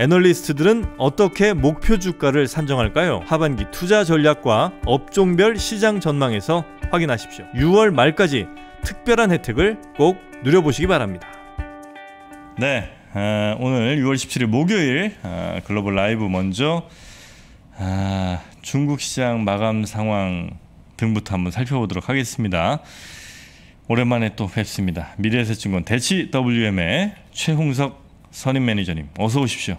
애널리스트들은 어떻게 목표 주가를 산정할까요? 하반기 투자 전략과 업종별 시장 전망에서 확인하십시오. 6월 말까지 특별한 혜택을 꼭 누려보시기 바랍니다. 네, 어, 오늘 6월 17일 목요일 어, 글로벌 라이브 먼저 아, 중국 시장 마감 상황 등부터 한번 살펴보도록 하겠습니다. 오랜만에 또 뵙습니다. 미래에셋증권 대치 WM의 최홍석 선임 매니저님 어서 오십시오.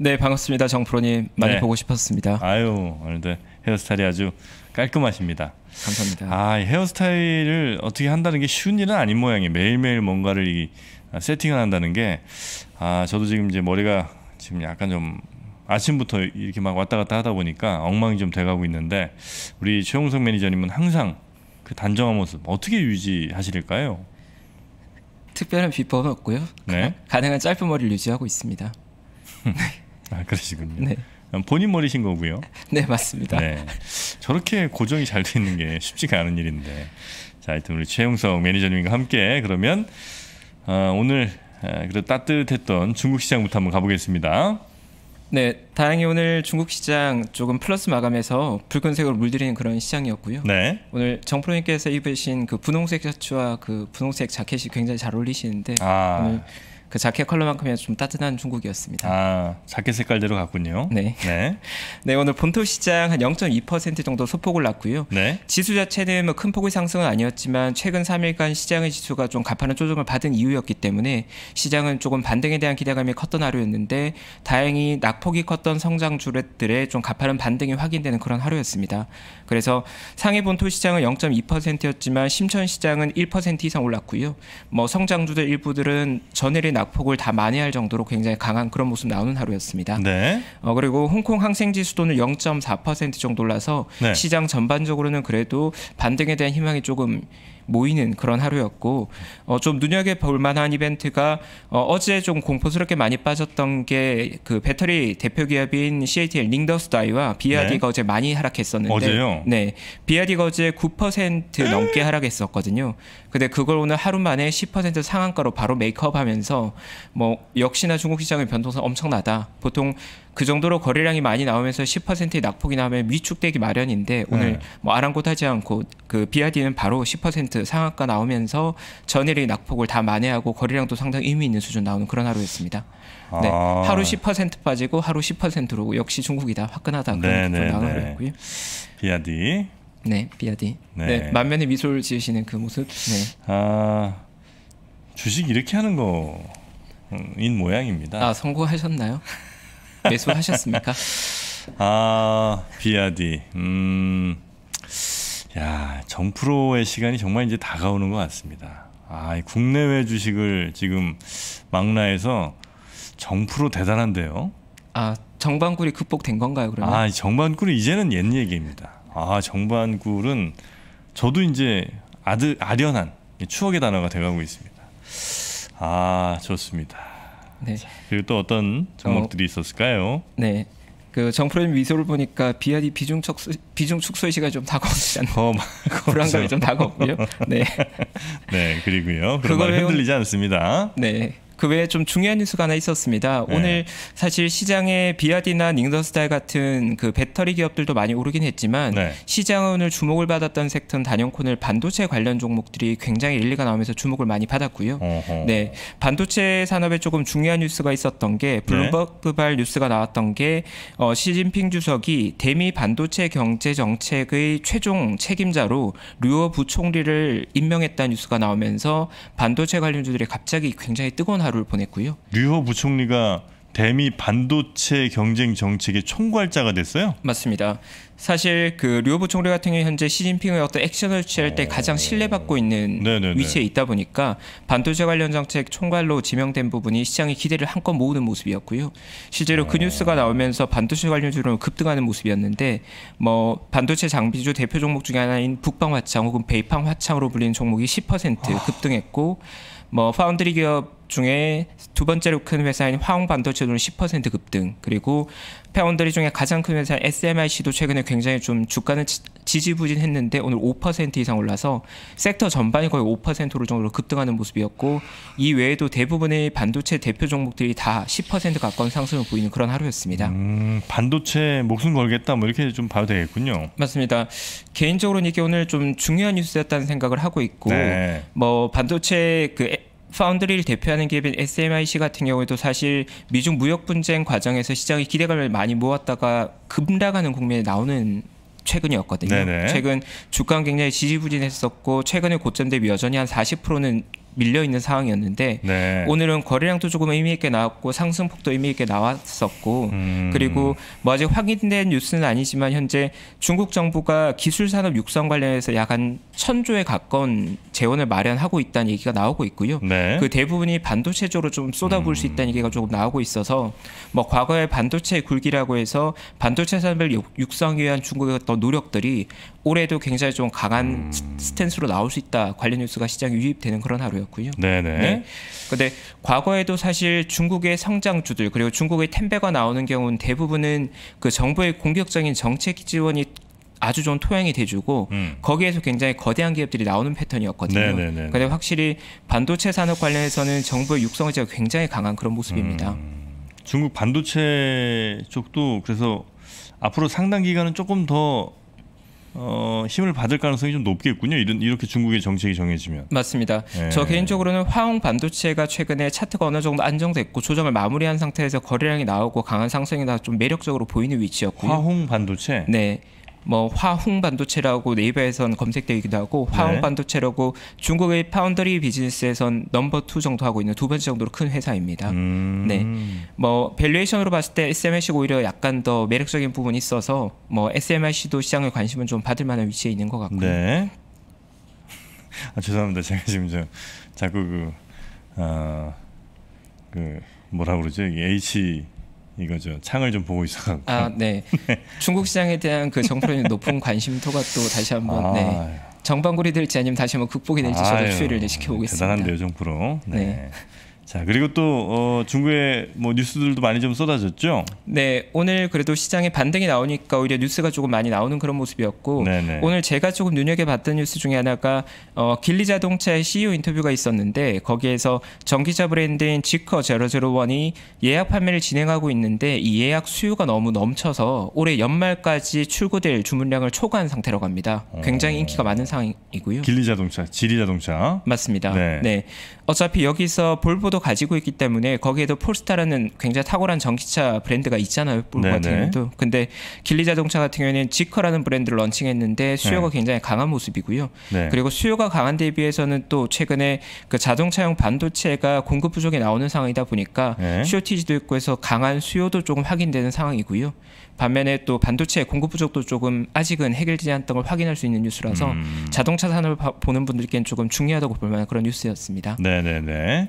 네 반갑습니다 정프로님 많이 네. 보고 싶었습니다 아유 오늘도 헤어스타일이 아주 깔끔하십니다 감사합니다 아 헤어스타일을 어떻게 한다는 게 쉬운 일은 아닌 모양이 매일매일 뭔가를 이, 아, 세팅을 한다는 게아 저도 지금 이제 머리가 지금 약간 좀 아침부터 이렇게 막 왔다 갔다 하다 보니까 엉망이 좀 돼가고 있는데 우리 최용석 매니저님은 항상 그 단정한 모습 어떻게 유지하실까요? 특별한 비법은 없고요. 네? 가능한 짧은 머리를 유지하고 있습니다. 아 그러시군요. 네. 음, 본인 머리신 거고요. 네 맞습니다. 네. 저렇게 고정이 잘 돼 있는 게 쉽지가 않은 일인데. 자, 하튼 우리 최용성 매니저님과 함께 그러면 어, 오늘 아, 그래도 따뜻했던 중국 시장부터 한번 가보겠습니다. 네, 다행히 오늘 중국 시장 조금 플러스 마감해서 붉은색으로 물들이는 그런 시장이었고요. 네. 오늘 정프로님께서 입으신 그 분홍색 셔츠와 그 분홍색 자켓이 굉장히 잘 어울리시는데 아. 오늘 그 자켓 컬러만큼이나 좀 따뜻한 중국이었습니다. 아 자켓 색깔대로 갔군요. 네. 네. 네 오늘 본토 시장 한0.2% 정도 소폭 올랐고요. 네. 지수 자체는 뭐큰 폭의 상승은 아니었지만 최근 3일간 시장의 지수가 좀 가파른 조정을 받은 이유였기 때문에 시장은 조금 반등에 대한 기대감이 컸던 하루였는데 다행히 낙폭이 컸던 성장주들의 좀 가파른 반등이 확인되는 그런 하루였습니다. 그래서 상해 본토 시장은 0.2%였지만 심천 시장은 1% 이상 올랐고요. 뭐 성장주들 일부들은 전일에 낙폭을 다 만회할 정도로 굉장히 강한 그런 모습 나오는 하루였습니다. 네. 어, 그리고 홍콩 항생 지수도는 0.4% 정도 올라서 네. 시장 전반적으로는 그래도 반등에 대한 희망이 조금 모이는 그런 하루였고 어, 좀 눈여겨볼 만한 이벤트가 어, 제좀 공포스럽게 많이 빠졌던 게 그 배터리 대표 기업인 CATL 링더스다이와 BRD가 네. 어제 많이 하락했었는데 어제요? 네 BRD가 어제 9% 넘게 하락했었거든요. 근데 그걸 오늘 하루 만에 10% 상한가로 바로 메이크업하면서 뭐 역시나 중국 시장의 변동성 엄청나다. 보통 그 정도로 거래량이 많이 나오면서 10%의 낙폭이 나오면 위축되기 마련인데 네. 오늘 네. 뭐 아랑곳하지 않고 그 BRD는 바로 10% 상한가 나오면서 전일의 낙폭을 다 만회하고 거래량도 상당히 의미 있는 수준 나오는 그런 하루였습니다. 네. 아. 하루 10% 빠지고 하루 10%로 역시 중국이다 화끈하다 그런 네, 나오 거였고요. BRD 네, 비아디. 네. 네. 만면에 미소를 지으시는 그 모습. 네. 아 주식 이렇게 하는 거인 모양입니다. 아 성공하셨나요? 매수하셨습니까? 아 비아디 음. 야 정프로의 시간이 정말 이제 다가오는 것 같습니다. 아 국내외 주식을 지금 망라해서 정프로 대단한데요. 아 정반굴이 극복된 건가요 그러면? 아 정반굴이 이제는 옛 얘기입니다. 아 정반굴은 저도 이제 아드 아련한 추억의 단어가 돼가고 있습니다. 아 좋습니다. 네. 그리고 또 어떤 종목들이 어, 있었을까요? 네. 그 정프로님 미소를 보니까 BRD 비중 축소 비중 축소의 시간이 좀 다가옵니다. 어, 불안감이 그렇죠. 좀 다가오고요. 네. 네, 그리고요. 그런 말 흔들리지 않습니다. 네. 그 외에 좀 중요한 뉴스가 하나 있었습니다. 네. 오늘 사실 시장에 비아디나 닝더스달 같은 그 배터리 기업들도 많이 오르긴 했지만 네. 시장은 오늘 주목을 받았던 섹터는 단연코 오늘 반도체 관련 종목들이 굉장히 일리가 나오면서 주목을 많이 받았고요. 어허. 네, 반도체 산업에 조금 중요한 뉴스가 있었던 게 블룸버그발 네. 뉴스가 나왔던 게 어, 시진핑 주석이 대미 반도체 경제 정책의 최종 책임자로 류어 부총리를 임명했다는 뉴스가 나오면서 반도체 관련주들이 갑자기 굉장히 뜨거운 하루를 보냈고요. 류호 부총리가 대미 반도체 경쟁 정책의 총괄자가 됐어요? 맞습니다. 사실 그 류호부 총리 같은 경우 현재 시진핑의 어떤 액션을 취할 때 가장 신뢰받고 있는 어. 네네네. 위치에 있다 보니까 반도체 관련 정책 총괄로 지명된 부분이 시장의 기대를 한껏 모으는 모습이었고요. 실제로 그 어. 뉴스가 나오면서 반도체 관련주로 급등하는 모습이었는데 뭐 반도체 장비주 대표 종목 중에 하나인 북방 화창 혹은 베이팡 화창으로 불리는 종목이 10% 아. 급등했고 뭐 파운드리 기업 중에 두 번째로 큰 회사인 화홍반도체도 10% 급등 그리고 패원들이 중에 가장 큰 회사인 SMIC도 최근에 굉장히 좀 주가는 지지부진했는데 오늘 5% 이상 올라서 섹터 전반이 거의 5%로 정도로 급등하는 모습이었고 이 외에도 대부분의 반도체 대표 종목들이 다 10% 가까운 상승을 보이는 그런 하루였습니다. 음, 반도체 목숨 걸겠다 뭐 이렇게 좀 봐도 되겠군요. 맞습니다. 개인적으로는 이게 오늘 좀 중요한 뉴스였다는 생각을 하고 있고 네. 뭐 반도체 그 파운드리를 대표하는 기업인 SMIC 같은 경우에도 사실 미중 무역 분쟁 과정에서 시장의 기대감을 많이 모았다가 급락하는 국면에 나오는 최근이었거든요. 네네. 최근 주가는 굉장히 지지부진했었고 최근에 고점대 비 여전히 한 40%는 밀려 있는 상황이었는데 네. 오늘은 거래량도 조금 의미 있게 나왔고 상승폭도 의미 있게 나왔었고 음. 그리고 뭐 아직 확인된 뉴스는 아니지만 현재 중국 정부가 기술 산업 육성 관련해서 약 한 천조에 가까운 재원을 마련하고 있다는 얘기가 나오고 있고요. 네. 그 대부분이 반도체 쪽으로 좀 쏟아부을 음. 수 있다는 얘기가 조금 나오고 있어서 뭐과거에 반도체 굴기라고 해서 반도체 산업을 육성하기 위한 중국의 어떤 노력들이 올해도 굉장히 좀 강한 음. 스탠스로 나올 수 있다 관련 뉴스가 시장에 유입되는 그런 하루였고요. 네네. 네. 근데 과거에도 사실 중국의 성장주들 그리고 중국의 텐베가 나오는 경우는 대부분은 그 정부의 공격적인 정책 지원이 아주 좋은 토양이 돼주고 음. 거기에서 굉장히 거대한 기업들이 나오는 패턴이었거든요. 네네네 네, 네, 네. 근데 확실히 반도체 산업 관련해서는 정부의 육성 의지가 굉장히 강한 그런 모습입니다. 음. 중국 반도체 쪽도 그래서 앞으로 상당 기간은 조금 더 어, 힘을 받을 가능성이 좀 높겠군요. 이런 이렇게 중국의 정책이 정해지면. 맞습니다. 예. 저 개인적으로는 화홍 반도체가 최근에 차트가 어느 정도 안정됐고 조정을 마무리한 상태에서 거래량이 나오고 강한 상승이 나좀 매력적으로 보이는 위치였고요. 화홍 반도체. 네. 뭐화홍 반도체라고 네이버에선 검색되기도 하고 화홍 네. 반도체라고 중국의 파운더리 비즈니스에선 넘버 투 정도 하고 있는 두 번째 정도로 큰 회사입니다. 음. 네. 뭐 밸류에이션으로 봤을 때 s m i c 오히려 약간 더 매력적인 부분이 있어서 뭐 SMIC도 시장의 관심은 좀 받을 만한 위치에 있는 것 같고요. 네. 아, 죄송합니다. 제가 지금 좀 자꾸 그, 아, 그 뭐라 그러죠? H 이거죠. 창을 좀 보고 있어갖고. 아, 네. 중국 시장에 대한 그 정프로의 높은 관심도가 또 다시 한번 네. 아, 네. 정방구리 될지 아니면 다시 한번 극복이 될지 저도 추이를 네, 지켜보겠습니다. 대단한데요, 정프로. 네. 자 그리고 또 어, 중국의 뭐 뉴스들도 많이 좀 쏟아졌죠. 네 오늘 그래도 시장에 반등이 나오니까 오히려 뉴스가 조금 많이 나오는 그런 모습이었고 네네. 오늘 제가 조금 눈여겨봤던 뉴스 중에 하나가 어, 길리 자동차의 CEO 인터뷰가 있었는데 거기에서 전기차 브랜드인 지커 001이 예약 판매를 진행하고 있는데 이 예약 수요가 너무 넘쳐서 올해 연말까지 출고될 주문량을 초과한 상태라고 합니다. 굉장히 어. 인기가 많은 상황이고요. 길리 자동차, 지리 자동차 맞습니다. 네. 네. 어차피 여기서 볼보도 정도 가지고 있기 때문에 거기에도 폴스타라는 굉장히 탁월한 전기차 브랜드가 있잖아요. 볼보 같은 경우도. 근데 길리 자동차 같은 경우에는 지커라는 브랜드를 런칭했는데 수요가 네. 굉장히 강한 모습이고요. 네. 그리고 수요가 강한 데 비해서는 또 최근에 그 자동차용 반도체가 공급 부족이 나오는 상황이다 보니까 네. c o t 도 있고 해서 강한 수요도 조금 확인되는 상황이고요. 반면에 또 반도체 공급 부족도 조금 아직은 해결되지 않던 걸 확인할 수 있는 뉴스라서 음. 자동차 산업을 보는 분들께는 조금 중요하다고 볼 만한 그런 뉴스였습니다. 네네네.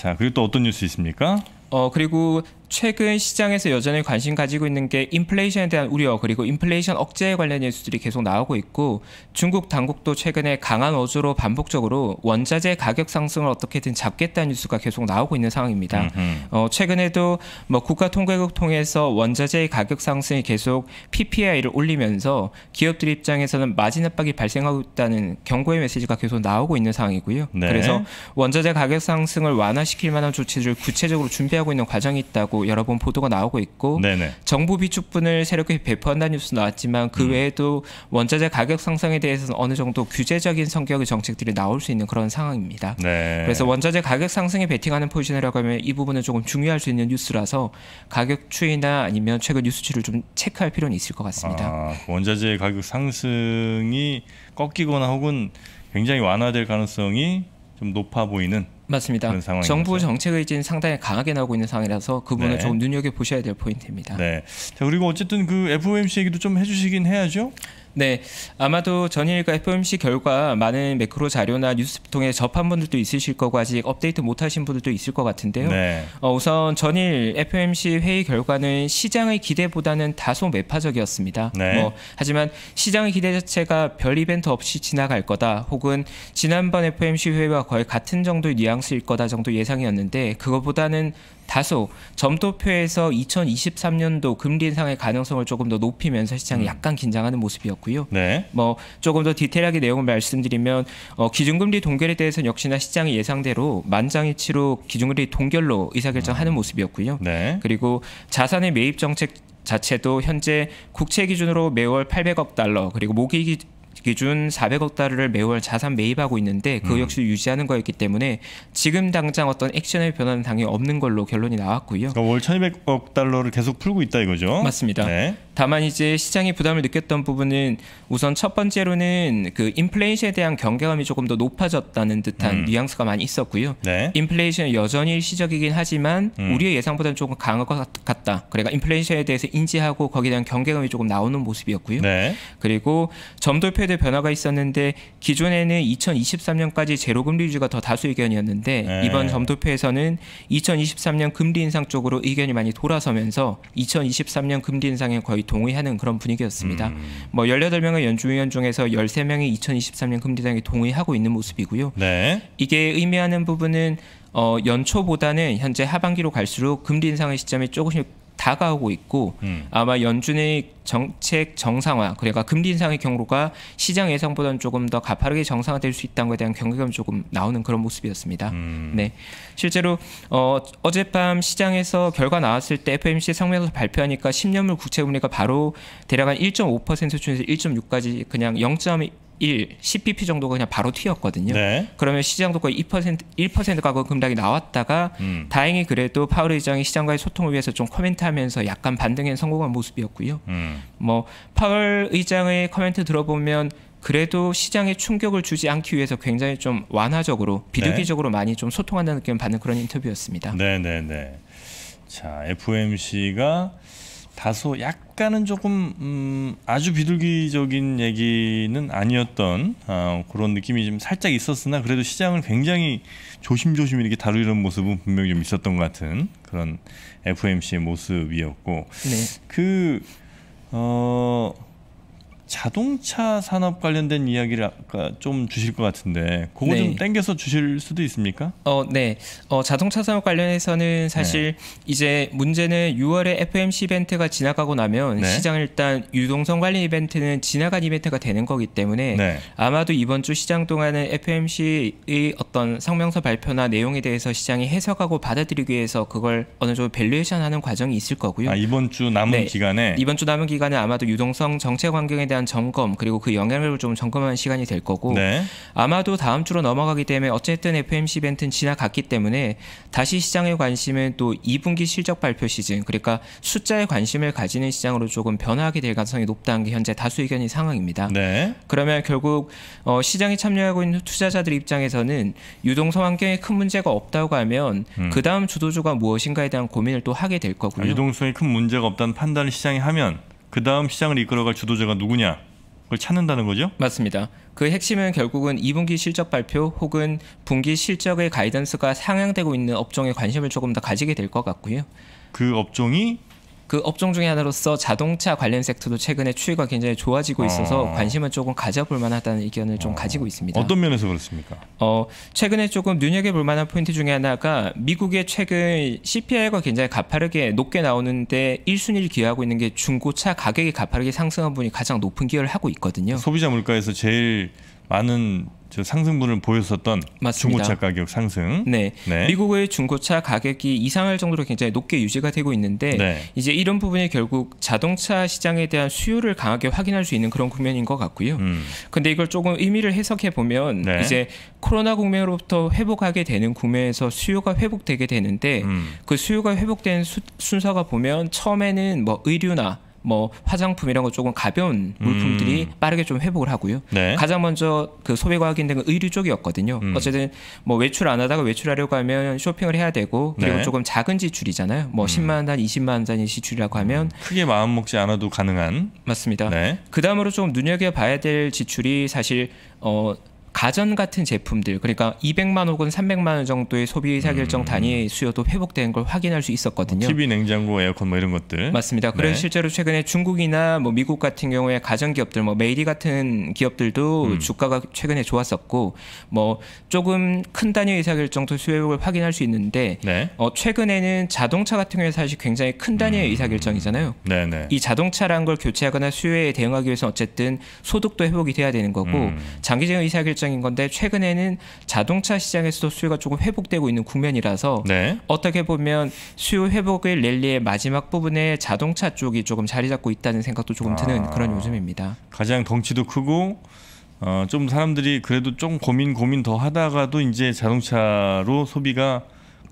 자, 그리고 또 어떤 뉴스 있습니까? 어, 그리고 최근 시장에서 여전히 관심 가지고 있는 게 인플레이션에 대한 우려 그리고 인플레이션 억제에 관련 뉴스들이 계속 나오고 있고 중국 당국도 최근에 강한 어조로 반복적으로 원자재 가격 상승을 어떻게든 잡겠다는 뉴스가 계속 나오고 있는 상황입니다. 어, 최근에도 뭐 국가 통계국 통해서 원자재의 가격 상승이 계속 PPI를 올리면서 기업들 입장에서는 마진 압박이 발생하고 있다는 경고의 메시지가 계속 나오고 있는 상황이고요. 네. 그래서 원자재 가격 상승을 완화시킬 만한 조치를 구체적으로 준비하고 준비하고 있는 과정이 있다고 여러 번 보도가 나오고 있고 네네. 정부 비축분을 새롭게 배포한다는 뉴스 나왔지만 그 음. 외에도 원자재 가격 상승에 대해서는 어느 정도 규제적인 성격의 정책들이 나올 수 있는 그런 상황입니다. 네. 그래서 원자재 가격 상승에 베팅하는 포지션이라고 하면 이 부분은 조금 중요할 수 있는 뉴스라서 가격 추이나 아니면 최근 뉴스치를 좀 체크할 필요는 있을 것 같습니다. 아, 그 원자재 가격 상승이 꺾이거나 혹은 굉장히 완화될 가능성이 좀 높아 보이는 맞습니다. 정부 거죠. 정책 의지는 상당히 강하게 나오고 있는 상황이라서 그 부분을 네. 조 눈여겨 보셔야 될 포인트입니다. 네. 자 그리고 어쨌든 그 FOMC 얘기도 좀 해주시긴 해야죠. 네, 아마도 전일과 FOMC 결과 많은 매크로 자료나 뉴스 통해 접한 분들도 있으실 거고 아직 업데이트 못하신 분들도 있을 것 같은데요. 네. 어, 우선 전일 FOMC 회의 결과는 시장의 기대보다는 다소 매파적이었습니다. 네. 뭐, 하지만 시장의 기대 자체가 별 이벤트 없이 지나갈 거다, 혹은 지난번 FOMC 회의와 거의 같은 정도의 뉘앙스일 거다 정도 예상이었는데 그것보다는 다소 점도표에서 2023년도 금리 인상의 가능성을 조금 더 높이면서 시장이 음. 약간 긴장하는 모습이었고요. 네. 뭐 조금 더 디테일하게 내용을 말씀드리면 어, 기준금리 동결에 대해서는 역시나 시장이 예상대로 만장일치로 기준금리 동결로 의사결정하는 음. 모습이었고요. 네. 그리고 자산의 매입 정책 자체도 현재 국채 기준으로 매월 800억 달러 그리고 모기 기준 400억 달러를 매월 자산 매입하고 있는데 그 음. 역시 유지하는 거였기 때문에 지금 당장 어떤 액션의 변화는 당연히 없는 걸로 결론이 나왔고요. 그러니까 월 1,200억 달러를 계속 풀고 있다 이거죠. 맞습니다. 네. 다만 이제 시장이 부담을 느꼈던 부분은 우선 첫 번째로는 그 인플레이션에 대한 경계감이 조금 더 높아졌다는 듯한 음. 뉘앙스가 많이 있었고요. 네. 인플레이션은 여전히 일시적이긴 하지만 음. 우리의 예상보다는 조금 강할 것 같다. 그러니까 인플레이션에 대해서 인지하고 거기에 대한 경계감이 조금 나오는 모습이었고요. 네. 그리고 점도표에도 변화가 있었는데 기존에는 2023년까지 제로금리 유지가 더 다수 의견이었는데 네. 이번 점도표에서는 2023년 금리 인상 쪽으로 의견이 많이 돌아서면서 2023년 금리 인상에 거의 동의하는 그런 분위기였습니다. 음. 뭐 18명의 연주위원 중에서 13명이 2023년 금리당에 동의하고 있는 모습이고요. 네. 이게 의미하는 부분은 어, 연초보다는 현재 하반기로 갈수록 금리 인상의 시점이 조금씩 다가오고 있고 음. 아마 연준의 정책 정상화 그러니까 금리 인상의 경로가 시장 예상보다는 조금 더 가파르게 정상화될 수 있다는 것에 대한 경계감 조금 나오는 그런 모습이었습니다. 음. 네, 실제로 어, 어젯밤 시장에서 결과 나왔을 때 FMC 성명서 발표하니까 10년물 국채 금리가 바로 대략 한1.5% 수준에서 1.6까지 그냥 0. 1, 10bp 정도가 그냥 바로 튀었거든요. 네. 그러면 시장 도가 2% 1% 가격 급락이 나왔다가 음. 다행히 그래도 파월 의장이 시장과의 소통을 위해서 좀 코멘트하면서 약간 반등에 성공한 모습이었고요. 음. 뭐 파월 의장의 코멘트 들어보면 그래도 시장에 충격을 주지 않기 위해서 굉장히 좀 완화적으로 네. 비둘기적으로 네. 많이 좀 소통한다는 느낌을 받는 그런 인터뷰였습니다. 네, 네, 네. 자, f m c 가 다소 약간은 조금 음, 아주 비둘기적인 얘기는 아니었던 어, 그런 느낌이 좀 살짝 있었으나 그래도 시장을 굉장히 조심조심 이렇게 다루는 모습은 분명히 좀 있었던 것 같은 그런 FOMC의 모습이었고 네. 그 어. 자동차 산업 관련된 이야기를 아까 좀 주실 것 같은데 그거 네. 좀 땡겨서 주실 수도 있습니까? 어, 네. 어, 자동차 산업 관련해서는 사실 네. 이제 문제는 6월에 FMC 이벤트가 지나가고 나면 네. 시장 일단 유동성 관리 이벤트는 지나간 이벤트가 되는 거기 때문에 네. 아마도 이번 주 시장 동안은 FMC의 어떤 성명서 발표나 내용에 대해서 시장이 해석하고 받아들이기 위해서 그걸 어느 정도 밸류에이션하는 과정이 있을 거고요. 아, 이번 주 남은 네. 기간에 이번 주 남은 기간에 아마도 유동성 정책 환경에 대한 대한 점검 그리고 그 영향력을 좀 점검하는 시간이 될 거고 네. 아마도 다음 주로 넘어가기 때문에 어쨌든 FMC 벤트는 지나갔기 때문에 다시 시장의 관심은 또 2분기 실적 발표 시즌 그러니까 숫자에 관심을 가지는 시장으로 조금 변화하게 될 가능성이 높다는 게 현재 다수 의견인 상황입니다. 네. 그러면 결국 어, 시장에 참여하고 있는 투자자들 입장에서는 유동성 환경에 큰 문제가 없다고 하면 음. 그 다음 주도주가 무엇인가에 대한 고민을 또 하게 될 거고요. 아, 유동성이 큰 문제가 없다는 판단을 시장이 하면 그 다음 시장을 이끌어갈 주도자가 누구냐 그걸 찾는다는 거죠? 맞습니다. 그 핵심은 결국은 2분기 실적 발표 혹은 분기 실적의 가이던스가 상향되고 있는 업종에 관심을 조금 더 가지게 될 것 같고요. 그 업종이 그 업종 중에 하나로서 자동차 관련 섹터도 최근에 추이가 굉장히 좋아지고 있어서 어. 관심을 조금 가져볼 만하다는 의견을 좀 어. 가지고 있습니다. 어떤 면에서 그렇습니까? 어, 최근에 조금 눈여겨볼 만한 포인트 중에 하나가 미국의 최근 CPI가 굉장히 가파르게 높게 나오는데 1순위를 기여하고 있는 게 중고차 가격이 가파르게 상승한 분이 가장 높은 기여를 하고 있거든요. 소비자 물가에서 제일 많은 상승분을 보였었던 맞습니다. 중고차 가격 상승. 네. 네. 미국의 중고차 가격이 이상할 정도로 굉장히 높게 유지가 되고 있는데 네. 이제 이런 부분이 결국 자동차 시장에 대한 수요를 강하게 확인할 수 있는 그런 국면인 것 같고요. 음. 근데 이걸 조금 의미를 해석해 보면 네. 이제 코로나 국면으로부터 회복하게 되는 국면에서 수요가 회복되게 되는데 음. 그 수요가 회복된 수, 순서가 보면 처음에는 뭐 의류나 뭐 화장품 이런 거 조금 가벼운 물품들이 음. 빠르게 좀 회복을 하고요. 네. 가장 먼저 그 소비가 확인된 건 의류 쪽이었거든요. 음. 어쨌든 뭐 외출 안 하다가 외출하려고 하면 쇼핑을 해야 되고 그리고 네. 조금 작은 지출이잖아요. 뭐 음. 10만 단, 20만 단위 지출이라고 음. 하면 크게 마음 먹지 않아도 가능한 맞습니다. 네. 그다음으로 좀 눈여겨 봐야 될 지출이 사실 어 가전 같은 제품들 그러니까 200만 혹은 300만 원 정도의 소비 의사 결정 음. 단위 의 수요도 회복된 걸 확인할 수 있었거든요. TV, 뭐 냉장고, 에어컨 뭐 이런 것들. 맞습니다. 그런 네. 실제로 최근에 중국이나 뭐 미국 같은 경우에 가전 기업들 뭐 메이리 같은 기업들도 음. 주가가 최근에 좋았었고 뭐 조금 큰 단위 의사 결정도 수요 회복을 확인할 수 있는데 네. 어, 최근에는 자동차 같은 경우에 사실 굉장히 큰 단위의 음. 의사 결정이잖아요. 네네. 이 자동차란 걸 교체하거나 수요에 대응하기 위해서 어쨌든 소득도 회복이 돼야 되는 거고 음. 장기적인 의사 결정 본적인 건데 최근에는 자동차 시장에서도 수요가 조금 회복되고 있는 국면이라서 네. 어떻게 보면 수요 회복의 랠리의 마지막 부분에 자동차 쪽이 조금 자리 잡고 있다는 생각도 조금 드는 아, 그런 요즘입니다. 가장 덩치도 크고 어, 좀 사람들이 그래도 좀 고민 고민 더 하다가도 이제 자동차로 소비가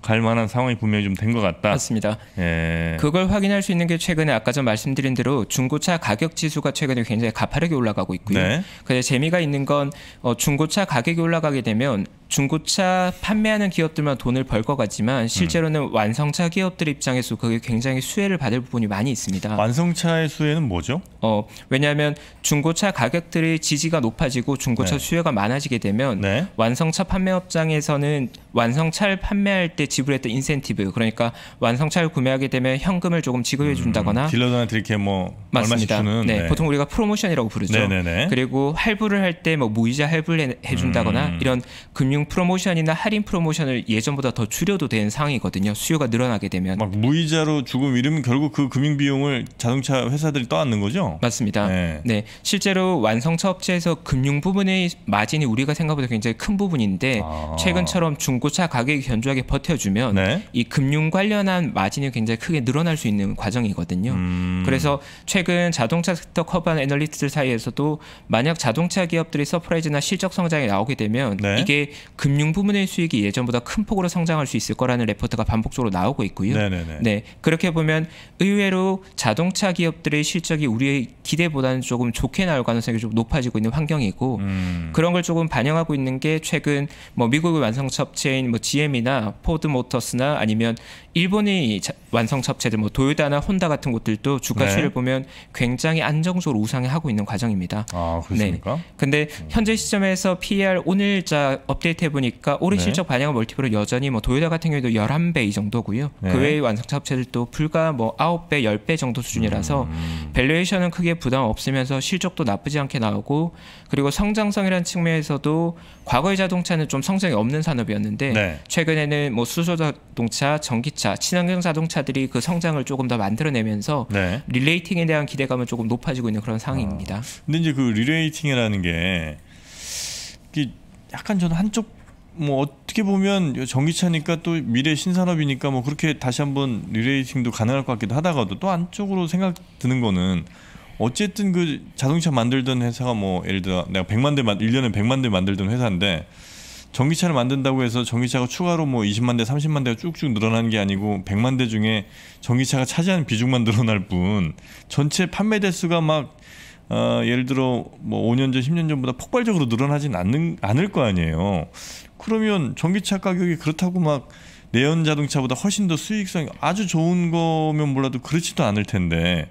갈 만한 상황이 분명히 좀 된 것 같다. 맞습니다. 예. 그걸 확인할 수 있는 게 최근에 아까 전 말씀드린 대로 중고차 가격 지수가 최근에 굉장히 가파르게 올라가고 있고요. 네. 그래 재미가 있는 건 어, 중고차 가격이 올라가게 되면 중고차 판매하는 기업들만 돈을 벌 것 같지만 실제로는 음. 완성차 기업들 입장에서 그게 굉장히 수혜를 받을 부분이 많이 있습니다. 완성차의 수혜는 뭐죠? 어, 왜냐하면 중고차 가격들의 지지가 높아지고 중고차 네. 수요가 많아지게 되면 네. 완성차 판매업장에서는 완성차를 판매할 때 지불했던 인센티브 그러니까 완성차를 구매하게 되면 현금을 조금 지급해 음, 준다거나 음, 딜러들한테 이렇게 뭐 맞습니다. 네, 네, 보통 우리가 프로모션이라고 부르죠. 네네네. 네, 네. 그리고 할부를 할 때 뭐 무이자 할부를 해, 준다거나 음. 이런 금융 금융 프로모션이나 할인 프로모션을 예전보다 더 줄여도 되는 상황이거든요. 수요가 늘어나게 되면 막 무이자로 주고 이러면 결국 그 금융 비용을 자동차 회사들이 떠안는 거죠. 맞습니다. 네. 네. 실제로 완성차 업체에서 금융 부분의 마진이 우리가 생각보다 굉장히 큰 부분인데 아. 최근처럼 중고차 가격이 견조하게 버텨주면 네. 이 금융 관련한 마진이 굉장히 크게 늘어날 수 있는 과정이거든요. 음. 그래서 최근 자동차 섹터 커버한 애널리스트들 사이에서도 만약 자동차 기업들이 서프라이즈나 실적 성장이 나오게 되면 네. 이게 금융 부문의 수익이 예전보다 큰 폭으로 성장할 수 있을 거라는 레포트가 반복적으로 나오고 있고요. 네네네. 네 그렇게 보면 의외로 자동차 기업들의 실적이 우리의 기대보다는 조금 좋게 나올 가능성이 좀 높아지고 있는 환경이고 음. 그런 걸 조금 반영하고 있는 게 최근 뭐 미국의 완성차 업체인 뭐 GM이나 포드 모터스나 아니면 일본의 완성차 업체들 뭐도요타나 혼다 같은 곳들도 주가 네. 추이를 보면 굉장히 안정적으로 우상향하고 있는 과정입니다. 아 네. 그렇습니까? 네. 근데 음. 현재 시점에서 p e r 오늘자 업데이트 해 보니까 올해 네. 실적 반영한 멀티플은 여전히 뭐 도요타 같은 경우에도 11배 이 정도고요. 네. 그 외의 완성차 업체들도 불과 뭐 9배, 10배 정도 수준이라서 음. 밸류에이션은 크게 부담 없으면서 실적도 나쁘지 않게 나오고 그리고 성장성이라는 측면에서도 과거의 자동차는 좀 성장이 없는 산업이었는데 네. 최근에는 뭐 수소 자동차, 전기차, 친환경 자동차들이 그 성장을 조금 더 만들어내면서 릴레이팅에 네. 대한 기대감은 조금 높아지고 있는 그런 상황입니다. 아. 근데 이제 그 릴레이팅이라는 게 약간 저는 한쪽 뭐 어떻게 보면 전기차니까 또 미래 신산업이니까 뭐 그렇게 다시 한번 리레이싱도 가능할 것 같기도 하다가도 또 안쪽으로 생각 드는 거는 어쨌든 그 자동차 만들던 회사가 뭐 예를 들어 내가 100만 대 1년에 100만 대 만들던 회사인데 전기차를 만든다고 해서 전기차가 추가로 뭐 20만 대, 30만 대가 쭉쭉 늘어난 게 아니고 100만 대 중에 전기차가 차지하는 비중만 늘어날 뿐 전체 판매 대수가 막 어, 예를 들어 뭐 5년 전, 10년 전보다 폭발적으로 늘어나진 않는 않을 거 아니에요. 그러면 전기차 가격이 그렇다고 막 내연 자동차보다 훨씬 더 수익성이 아주 좋은 거면 몰라도 그렇지도 않을 텐데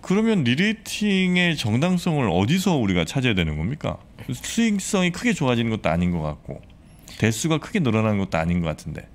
그러면 리레이팅의 정당성을 어디서 우리가 찾아야 되는 겁니까? 수익성이 크게 좋아지는 것도 아닌 것 같고 대수가 크게 늘어나는 것도 아닌 것 같은데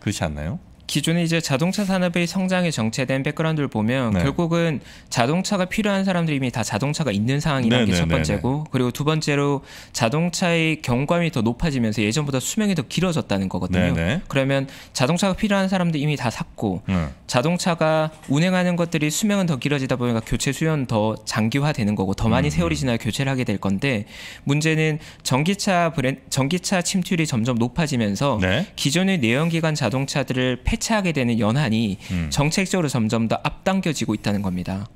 그렇지 않나요? 기존에 이제 자동차 산업의 성장에 정체된 백그라운드를 보면 네. 결국은 자동차가 필요한 사람들이 이미 다 자동차가 있는 상황이라는 네, 게첫 네, 네, 번째고 그리고 두 번째로 자동차의 경감이 더 높아지면서 예전보다 수명이 더 길어졌다는 거거든요. 네네. 그러면 자동차가 필요한 사람들 이미 다 샀고 네. 자동차가 운행하는 것들이 수명은 더 길어지다 보니까 교체 수요는 더 장기화되는 거고 더 많이 음. 음. 세월이 지나 교체를 하게 될 건데 문제는 전기차 브랜 전기차 침투율이 점점 높아지면서 네. 기존의 내연기관 자동차들을 폐 해체하게 되는 연한이 음. 정책적으로 점점 더 앞당겨지고 있다는 겁니다.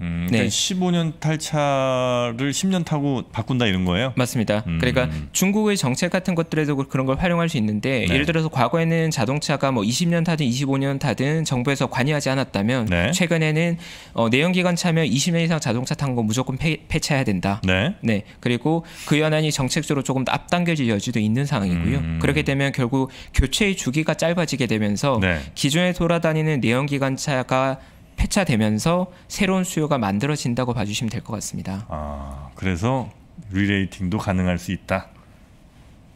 음, 네. 그러니까 네. 15년 탈차를 10년 타고 바꾼다 이런 거예요? 맞습니다. 음. 그러니까 중국의 정책 같은 것들에도 그런 걸 활용할 수 있는데 네. 예를 들어서 과거에는 자동차가 뭐 20년 타든 25년 타든 정부에서 관여하지 않았다면 네. 최근에는 어, 내연기관 차면 20년 이상 자동차 탄 거 무조건 폐, 폐차해야 된다. 네. 네. 그리고 그 연한이 정책적으로 조금 앞당겨질 여지도 있는 상황이고요. 음. 그렇게 되면 결국 교체의 주기가 짧아지게 되면서 네. 기존에 돌아다니는 내연기관 차가 폐차되면서 새로운 수요가 만들어진다고 봐주시면 될 것 같습니다. 아 그래서 리레이팅도 가능할 수 있다.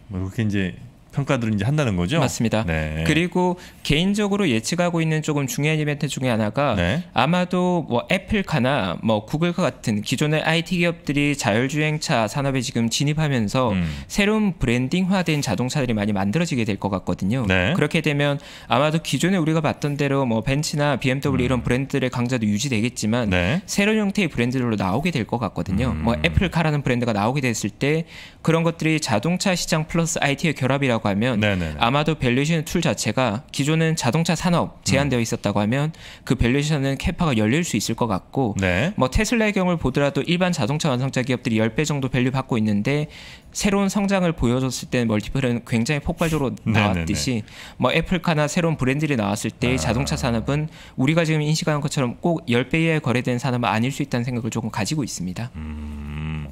뭐 이렇게 이제 평가들을 이제 한다는 거죠. 맞습니다. 네. 그리고 개인적으로 예측하고 있는 조금 중요한 이벤트 중에 하나가 네. 아마도 뭐 애플카나 뭐구글카 같은 기존의 IT 기업들이 자율주행차 산업에 지금 진입하면서 음. 새로운 브랜딩화된 자동차들이 많이 만들어지게 될 것 같거든요. 네. 그렇게 되면 아마도 기존에 우리가 봤던 대로 뭐 벤츠나 BMW 음. 이런 브랜드들의 강자도 유지되겠지만 네. 새로운 형태의 브랜드들로 나오게 될 것 같거든요. 음. 뭐 애플카라는 브랜드가 나오게 됐을 때 그런 것들이 자동차 시장 플러스 IT의 결합이라고 하면 네네네. 아마도 밸류에이션 툴 자체가 기존은 자동차 산업 제한되어 음. 있었다고 하면 그 밸류에이션은 캐파가 열릴 수 있을 것 같고 네. 뭐 테슬라의 경우를 보더라도 일반 자동차 완성차 기업들이 10배 정도 밸류 받고 있는데 새로운 성장을 보여줬을 때 멀티플은 굉장히 폭발적으로 네, 네, 나왔듯이 네네네. 뭐 애플카나 새로운 브랜드를 나왔을 때 아. 자동차 산업은 우리가 지금 인식하는 것처럼 꼭 10배 이하에 거래된 산업은 아닐 수 있다는 생각을 조금 가지고 있습니다. 음,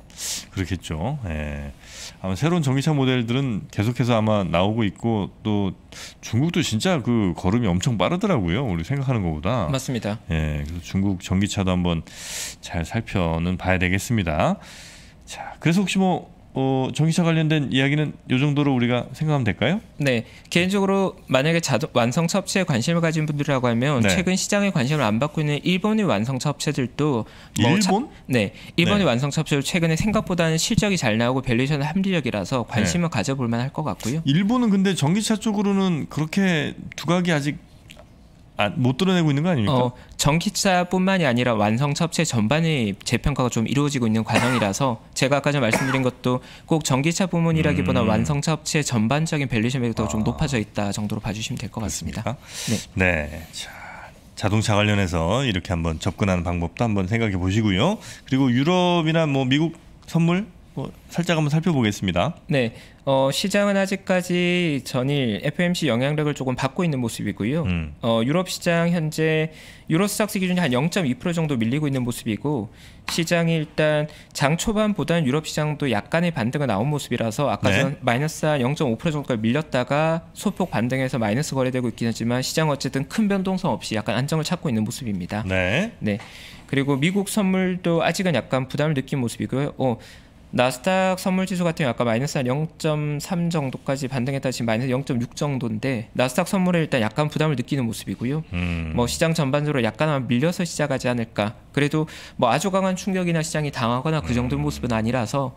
그렇겠죠. 예. 아마 새로운 전기차 모델들은 계속해서 아마 나오고 있고 또 중국도 진짜 그 걸음이 엄청 빠르더라고요. 우리 생각하는 것보다. 맞습니다. 예. 그래서 중국 전기차도 한번 잘 살펴는 봐야 되겠습니다. 자, 그래서 혹시 뭐 어, 전기차 관련된 이야기는 이 정도로 우리가 생각하면 될까요? 네. 개인적으로 만약에 자동, 완성 첩체에 관심을 가진 분들이라고 하면 네. 최근 시장에 관심을 안 받고 있는 일본의 완성 첩체들도 뭐 일본? 차, 네. 일본의 네. 완성 첩체도 최근에 생각보다는 실적이 잘 나오고 밸류션 합리적이라서 관심을 네. 가져볼 만할 것 같고요. 일본은 근데 전기차 쪽으로는 그렇게 두각이 아직 아, 못 드러내고 있는 거 아닙니까? 어, 전기차뿐만이 아니라 완성 첩체 전반의 재평가가 좀 이루어지고 있는 과정이라서 제가 아까 전 말씀드린 것도 꼭 전기차 부문이라기보다 음. 완성 첩체 전반적인 밸류션이 더좀 아. 높아져 있다 정도로 봐주시면 될 것 같습니다. 네. 네. 자, 자동차 관련해서 이렇게 한번 접근하는 방법도 한번 생각해 보시고요. 그리고 유럽이나 뭐 미국 선물 뭐 살짝 한번 살펴보겠습니다. 네. 어, 시장은 아직까지 전일 FMC 영향력을 조금 받고 있는 모습이고요. 음. 어, 유럽 시장 현재 유로스탁스 기준이 한 0.2% 정도 밀리고 있는 모습이고 시장이 일단 장 초반보다는 유럽 시장도 약간의 반등이 나온 모습이라서 아까 네. 전 네. 마이너스 한0.5% 정도까지 밀렸다가 소폭 반등해서 마이너스 거래되고 있긴 하지만 시장 어쨌든 큰 변동성 없이 약간 안정을 찾고 있는 모습입니다. 네. 네. 그리고 미국 선물도 아직은 약간 부담을 느낀 모습이고요. 어, 나스닥 선물지수 같은 경우 아까 마이너스 한0.3 정도까지 반등했다 지금 마이너스 0.6 정도인데 나스닥 선물에 일단 약간 부담을 느끼는 모습이고요. 음. 뭐 시장 전반적으로 약간 밀려서 시작하지 않을까. 그래도 뭐 아주 강한 충격이나 시장이 당하거나 그 정도 음. 모습은 아니라서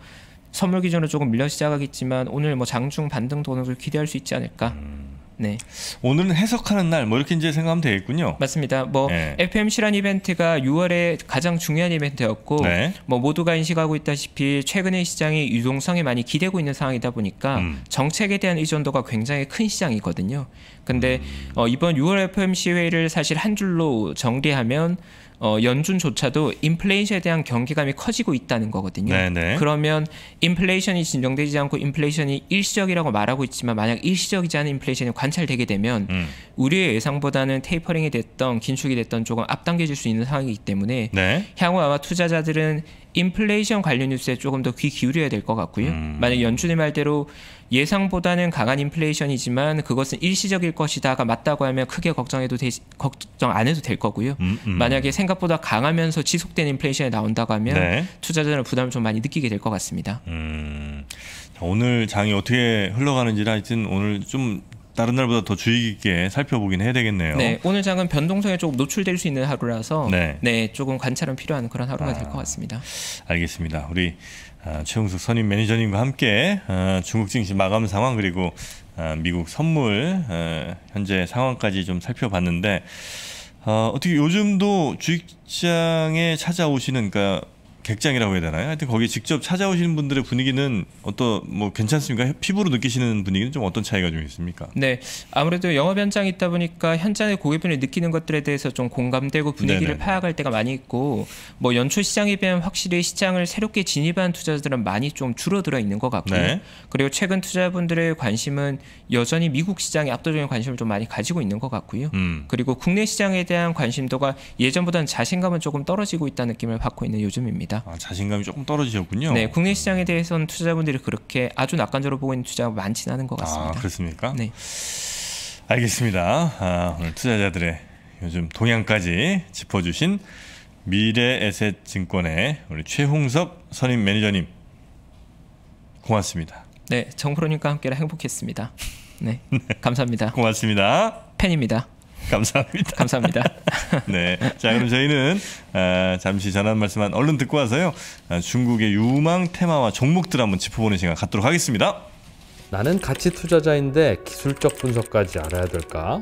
선물 기준으로 조금 밀려 시작하겠지만 오늘 뭐 장중 반등 도는 걸 기대할 수 있지 않을까. 음. 네. 오늘은 해석하는 날 뭐 이렇게 이제 생각하면 되겠군요. 맞습니다. 뭐 네. f m 실란 이벤트가 6월에 가장 중요한 이벤트였고 네. 뭐 모두가 인식하고 있다시피 최근의 시장이 유동성이 많이 기대고 있는 상황이다 보니까 음. 정책에 대한 의존도가 굉장히 큰 시장이거든요. 근데 음. 어, 이번 6월 f m 시 회의를 사실 한 줄로 정리하면 어, 연준조차도 인플레이션에 대한 경계감이 커지고 있다는 거거든요. 네네. 네. 그러면 인플레이션이 진정되지 않고 인플레이션이 일시적이라고 말하고 있지만 만약 일시적이지 않은 인플레이션이 관찰되게 되면 음. 우리의 예상보다는 테이퍼링이 됐던 긴축이 됐던 조금 앞당겨질 수 있는 상황이기 때문에 네. 향후 아마 투자자들은 인플레이션 관련 뉴스에 조금 더 귀 기울여야 될 것 같고요. 음. 만약 연준의 말대로 예상보다는 강한 인플레이션이지만 그것은 일시적일 것이다가 맞다고 하면 크게 걱정해도 되 걱정 안 해도 될 거고요. 음, 음. 만약에 생각보다 강하면서 지속된 인플레이션이 나온다고 하면 네. 투자자는 부담을 좀 많이 느끼게 될 것 같습니다. 음, 오늘 장이 어떻게 흘러가는지라 하여튼 오늘 좀 다른 날보다 더 주의 깊게 살펴보긴 해야 되겠네요. 네, 오늘 장은 변동성에 조금 노출될 수 있는 하루라서 네, 네 조금 관찰은 필요한 그런 하루가 아, 될것 같습니다. 알겠습니다. 우리 아, 최홍숙 선임 매니저님과 함께 아, 중국 증시 마감 상황 그리고 아, 미국 선물 현재 상황까지 좀 살펴봤는데 어떻게 요즘도 주식장에 찾아오시는 그러니까 객장이라고 해야 되나요? 하여튼 거기 직접 찾아오시는 분들의 분위기는 어떤 뭐 괜찮습니까? 피부로 느끼시는 분위기는 좀 어떤 차이가 좀 있습니까? 네, 아무래도 영업 현장에 있다 보니까 현장의 고객분이 느끼는 것들에 대해서 좀 공감되고 분위기를 네네. 파악할 때가 많이 있고 뭐 연초 시장에 비하면 확실히 시장을 새롭게 진입한 투자자들은 많이 좀 줄어들어 있는 것 같고 네. 그리고 최근 투자분들의 관심은 여전히 미국 시장에 압도적인 관심을 좀 많이 가지고 있는 것 같고요. 음. 그리고 국내 시장에 대한 관심도가 예전보다는 자신감은 조금 떨어지고 있다는 느낌을 받고 있는 요즘입니다. 있습니다. 아, 자신감이 조금 떨어지셨군요. 네, 국내 시장에 대해서는 투자자분들이 그렇게 아주 낙관적으로 보고 있는 투자가 많지는 않은 것 아, 같습니다. 아, 그렇습니까? 네. 알겠습니다. 아, 오늘 투자자들의 요즘 동향까지 짚어주신 미래에셋증권의 우리 최홍섭 선임 매니저님 고맙습니다. 네, 정프로님과 함께 행복했습니다. 네, 감사합니다. 고맙습니다. 팬입니다. 감사합니다. 감사합니다. 네. 자, 그럼 저희는 아, 잠시 전한 말씀만 얼른 듣고 와서요. 아, 중국의 유망 테마와 종목들 한번 짚어보는 시간 갖도록 하겠습니다. 나는 가치 투자자인데 기술적 분석까지 알아야 될까?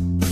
you.